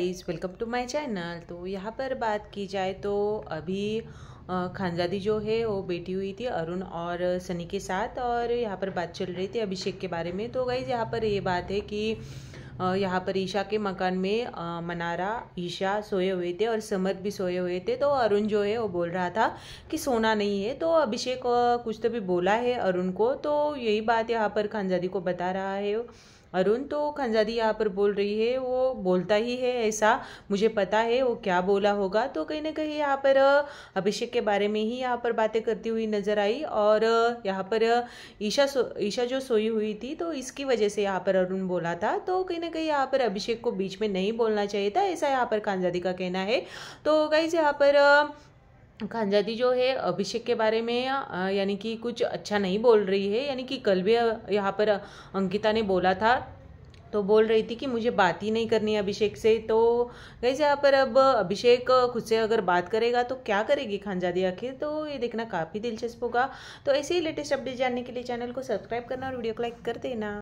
guys welcome to my channel तो यहाँ पर बात की जाए तो अभी खानजादी जो है वो बैठी हुई थी अरुण और सनी के साथ और यहाँ पर बात चल रही थी अभिषेक के बारे में तो गाइस यहाँ पर ये बात है कि यहाँ पर ईशा के मकान में मनारा ईशा सोए हुए थे और समर भी सोए हुए थे तो अरुण जो है वो बोल रहा था कि सोना नहीं है तो अभिषेक कुछ तो भी बोला है अरुण को तो यही बात यहाँ पर खानजादी को बता रहा है अरुण तो खंजादी यहाँ पर बोल रही है वो बोलता ही है ऐसा मुझे पता है वो क्या बोला होगा तो कहीं ना कहीं यहाँ पर अभिषेक के बारे में ही यहाँ पर बातें करती हुई नजर आई और यहाँ पर ईशा ईशा जो सोई हुई थी तो इसकी वजह से यहाँ पर अरुण बोला था तो कहीं ना कहीं यहाँ पर अभिषेक को बीच में नहीं बोलना चाहिए था ऐसा यहाँ पर खानजादी का कहना है तो से यहाँ पर खानजादी जो है अभिषेक के बारे में यानी कि कुछ अच्छा नहीं बोल रही है यानी कि कल भी यहाँ पर अंकिता ने बोला था तो बोल रही थी कि मुझे बात ही नहीं करनी है अभिषेक से तो गई यहाँ पर अब अभिषेक खुद से अगर बात करेगा तो क्या करेगी खानजादी आखिर तो ये देखना काफ़ी दिलचस्प होगा तो ऐसे ही लेटेस्ट अपडेट जानने के लिए चैनल को सब्सक्राइब करना और वीडियो को लाइक कर देना